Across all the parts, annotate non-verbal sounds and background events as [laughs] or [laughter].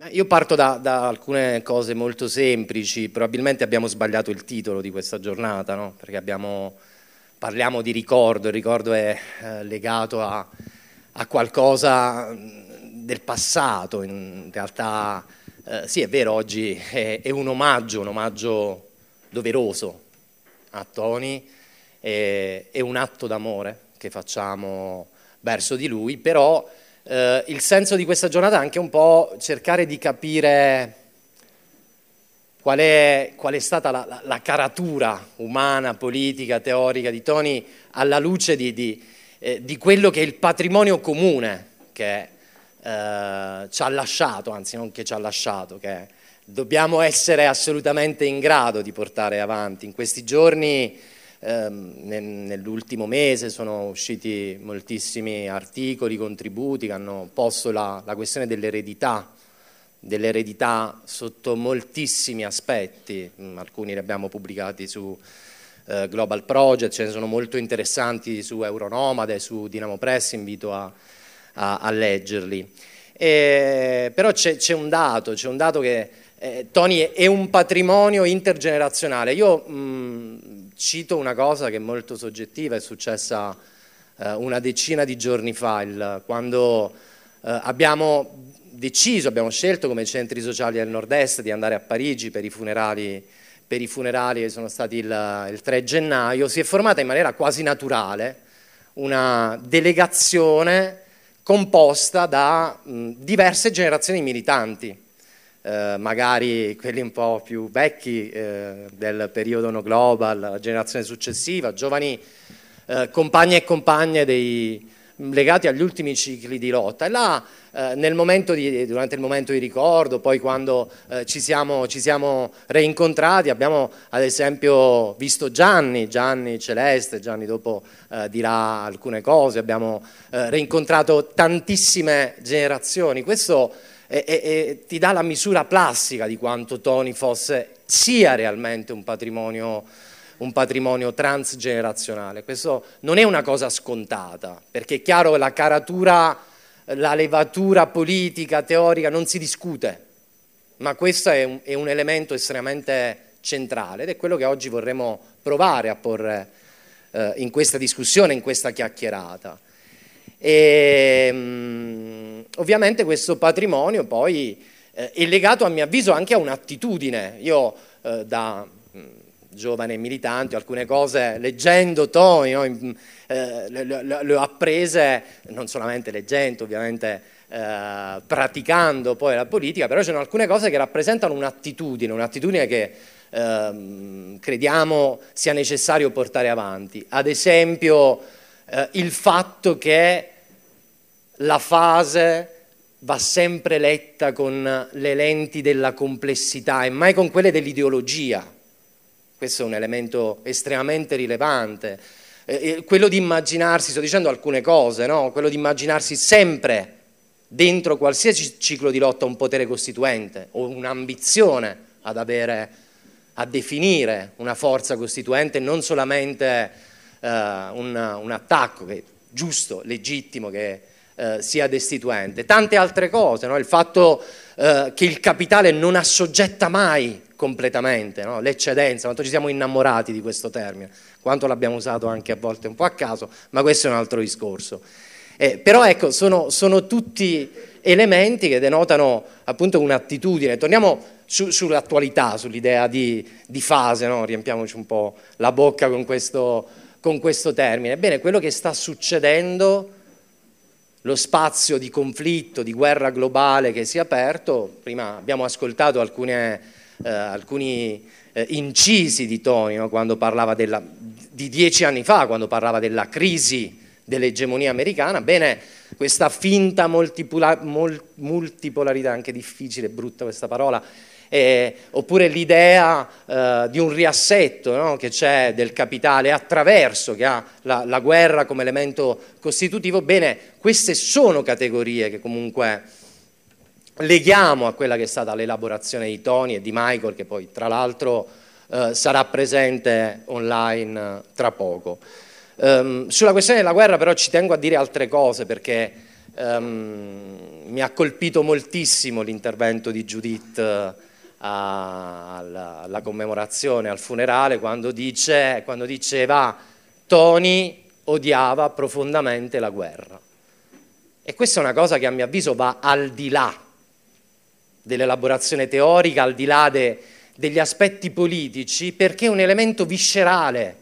Eh, io parto da, da, alcune cose molto semplici, probabilmente abbiamo sbagliato il titolo di questa giornata, no? perché abbiamo, parliamo di ricordo, il ricordo è eh, legato a, a, qualcosa mm, del passato, in realtà eh, sì è vero, oggi è, è, un omaggio, un omaggio doveroso a Tony, è, è un atto d'amore che facciamo verso di lui, però eh, il senso di questa giornata è anche un po' cercare di capire qual è, qual è stata la, la, la, caratura umana, politica, teorica di Tony alla luce di, di, eh, di quello che è il patrimonio comune che eh, ci ha lasciato, anzi non che ci ha lasciato, che dobbiamo essere assolutamente in grado di portare avanti. In questi giorni Ehm, nell'ultimo mese sono usciti moltissimi articoli, contributi che hanno posto la, la questione dell'eredità, dell'eredità sotto moltissimi aspetti, mm, alcuni li abbiamo pubblicati su eh, Global Project, ce ne sono molto interessanti su Euronomade, su Dinamo Press, invito a, a, a leggerli. Eh, però c'è, c'è, un dato, c'è un dato che eh, Tony è un patrimonio intergenerazionale. Io mh, mm, Cito una cosa che è molto soggettiva, è successa eh, una decina di giorni fa, il, quando eh, abbiamo deciso, abbiamo scelto come centri sociali del nord-est di andare a Parigi per i funerali, per i funerali che sono stati il, il 3 gennaio, si è formata in maniera quasi naturale una delegazione composta da mh, diverse generazioni di militanti eh, magari quelli un po' più vecchi eh, del periodo no global, la generazione successiva, giovani eh, compagni e compagne dei, legati agli ultimi cicli di lotta. E là, eh, di, durante il momento di ricordo, poi quando eh, ci, siamo, ci, siamo, reincontrati, abbiamo ad esempio visto Gianni, Gianni Celeste, Gianni dopo eh, dirà alcune cose, abbiamo eh, reincontrato tantissime generazioni. Questo e, e, e ti dà la misura plastica di quanto Tony fosse, sia realmente un patrimonio, un patrimonio transgenerazionale. Questo non è una cosa scontata, perché è chiaro che la caratura, la levatura politica, teorica non si discute, ma questo è un, è un elemento estremamente centrale ed è quello che oggi vorremmo provare a porre eh, in questa discussione, in questa chiacchierata. E, ehm, mh, ovviamente questo patrimonio poi eh, è legato a mio avviso anche a un'attitudine. Io eh, da mh, mm, giovane militante alcune cose leggendo Tony no, eh, le, le, le ho apprese non solamente leggendo ovviamente eh, praticando poi la politica, però ci sono alcune cose che rappresentano un'attitudine, un'attitudine che ehm, crediamo sia necessario portare avanti. Ad esempio eh, il fatto che la fase va sempre letta con le lenti della complessità e mai con quelle dell'ideologia. Questo è un elemento estremamente rilevante. Eh, eh, quello di immaginarsi, sto dicendo alcune cose, no? quello di immaginarsi sempre dentro qualsiasi ciclo di lotta un potere costituente o un'ambizione ad avere, a definire una forza costituente, non solamente eh, un, un, attacco che è giusto, legittimo, che è, eh, sia destituente. Tante altre cose, no? il fatto eh, che il capitale non assoggetta mai completamente no? l'eccedenza, quanto ci siamo innamorati di questo termine, quanto l'abbiamo usato anche a volte un po' a caso, ma questo è un altro discorso. Eh, però ecco, sono, sono tutti elementi che denotano appunto un'attitudine. Torniamo su, sull'attualità, sull'idea di, di fase, no? riempiamoci un po' la bocca con questo, con questo, termine. Ebbene, quello che sta succedendo lo spazio di conflitto, di guerra globale che si è aperto. Prima abbiamo ascoltato alcune, eh, alcuni eh, incisi di Tony no? della, di dieci anni fa, quando parlava della crisi dell'egemonia americana. Bene, questa finta multipolarità, anche difficile brutta questa parola, eh, oppure l'idea eh, di un riassetto no? che c'è del capitale attraverso, che ha la, la, guerra come elemento costitutivo, bene, queste sono categorie che comunque leghiamo a quella che è stata l'elaborazione di Tony e di Michael, che poi tra l'altro eh, sarà presente online eh, tra poco. Um, sulla questione della guerra però ci tengo a dire altre cose perché um, mi ha colpito moltissimo l'intervento di Judith eh, alla, alla commemorazione, al funerale, quando, dice, quando diceva Tony odiava profondamente la guerra. E questa è una cosa che a mio avviso va al di là dell'elaborazione teorica, al di là de, degli aspetti politici, perché è un elemento viscerale.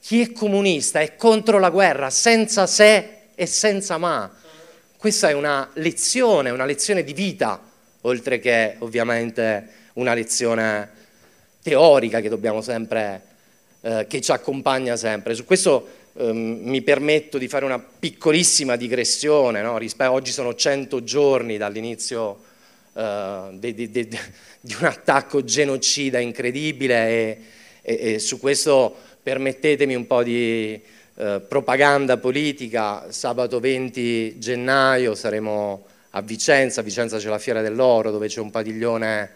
Chi è comunista è contro la guerra, senza se e senza ma. Questa è una lezione, una lezione di vita, oltre che ovviamente una lezione teorica che, dobbiamo sempre, eh, che ci accompagna sempre. Su questo eh, mi permetto di fare una piccolissima digressione, no? oggi sono 100 giorni dall'inizio eh, de, de, de, di un attacco genocida incredibile e, e, e su questo permettetemi un po' di eh, propaganda politica. Sabato 20 gennaio saremo a Vicenza, a Vicenza c'è la Fiera dell'Oro dove c'è un padiglione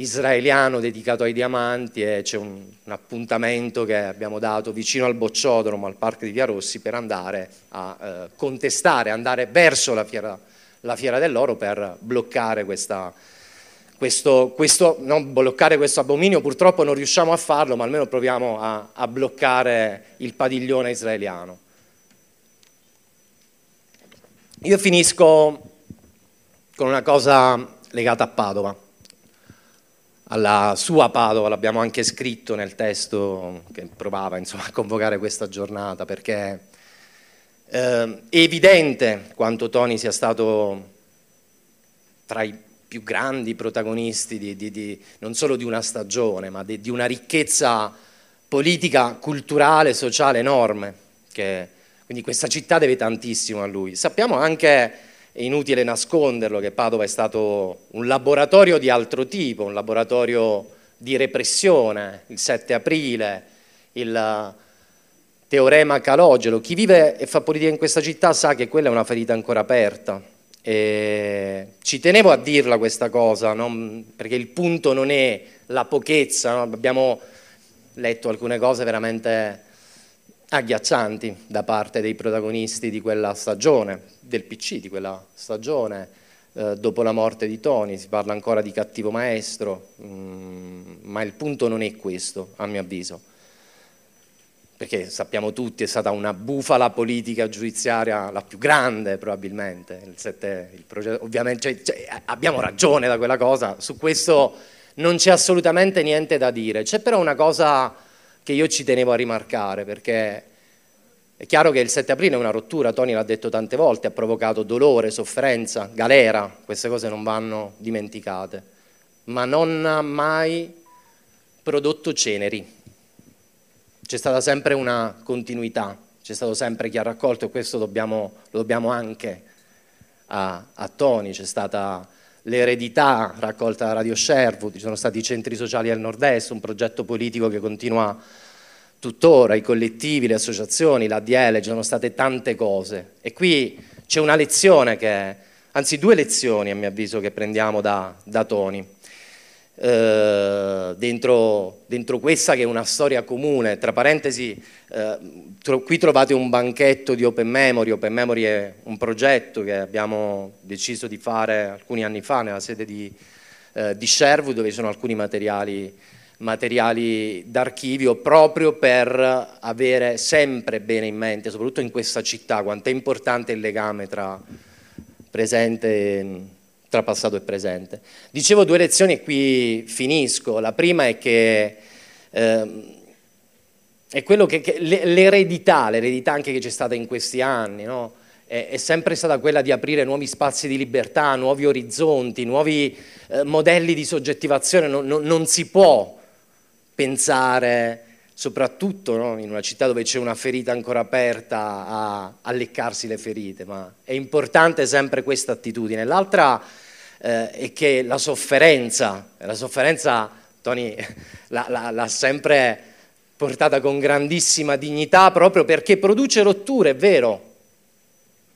israeliano dedicato ai diamanti e c'è un, un, appuntamento che abbiamo dato vicino al bocciodromo, al parco di Via Rossi, per andare a eh, contestare, andare verso la fiera, la fiera dell'oro per bloccare questa, questo, questo, bloccare questo abominio, purtroppo non riusciamo a farlo, ma almeno proviamo a, a bloccare il padiglione israeliano. Io finisco con una cosa legata a Padova alla sua Padova, l'abbiamo anche scritto nel testo che provava insomma, a convocare questa giornata, perché eh, è evidente quanto Tony sia stato tra i più grandi protagonisti di, di, di, non solo di una stagione, ma di, una ricchezza politica, culturale, sociale enorme. Che, quindi questa città deve tantissimo a lui. Sappiamo anche è inutile nasconderlo che Padova è stato un laboratorio di altro tipo, un laboratorio di repressione, il 7 aprile, il teorema Calogero. Chi vive e fa politica in questa città sa che quella è una ferita ancora aperta. E ci tenevo a dirla questa cosa, no? perché il punto non è la pochezza, no? abbiamo letto alcune cose veramente agghiaccianti da parte dei protagonisti di quella stagione, del PC di quella stagione, eh, dopo la morte di Tony, si parla ancora di cattivo maestro, mm, ma il punto non è questo, a mio avviso, perché sappiamo tutti è stata una bufala politica giudiziaria la più grande probabilmente, il 7, il progetto, ovviamente cioè, cioè, abbiamo ragione da quella cosa, su questo non c'è assolutamente niente da dire, c'è però una cosa che io ci tenevo a rimarcare, perché è chiaro che il 7 aprile è una rottura, Tony l'ha detto tante volte, ha provocato dolore, sofferenza, galera, queste cose non vanno dimenticate, ma non ha mai prodotto ceneri. C'è stata sempre una continuità, c'è stato sempre chi ha raccolto e questo dobbiamo, lo dobbiamo anche a, a Tony, c'è stata l'eredità raccolta da Radio Sherwood, ci sono stati i centri sociali al nord-est, un progetto politico che continua tuttora, i collettivi, le associazioni, l'ADL, ci sono state tante cose. E qui c'è una lezione che, anzi due lezioni a mio avviso che prendiamo da, da Toni eh, dentro, dentro, questa che è una storia comune. Tra parentesi, eh, tro qui trovate un banchetto di Open Memory. Open Memory è un progetto che abbiamo deciso di fare alcuni anni fa nella sede di, eh, di Sherwood, dove ci sono alcuni materiali materiali d'archivio proprio per avere sempre bene in mente, soprattutto in questa città, quanto è importante il legame tra presente e tra passato e presente. Dicevo due lezioni e qui finisco. La prima è che ehm, è quello che, che l'eredità, l'eredità anche che c'è stata in questi anni, no? è, è, sempre stata quella di aprire nuovi spazi di libertà, nuovi orizzonti, nuovi eh, modelli di soggettivazione. Non, non, non si può pensare soprattutto no, in una città dove c'è una ferita ancora aperta, a, a leccarsi le ferite, ma è importante sempre questa attitudine. L'altra eh, è che la sofferenza, la sofferenza Tony [laughs] l'ha sempre portata con grandissima dignità proprio perché produce rotture, è vero,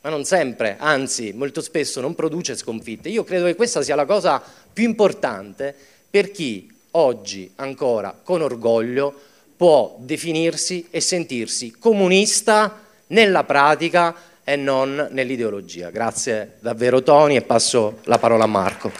ma non sempre, anzi molto spesso non produce sconfitte. Io credo che questa sia la cosa più importante per chi oggi ancora con orgoglio può definirsi e sentirsi comunista nella pratica e non nell'ideologia. Grazie davvero Tony e passo la parola a Marco.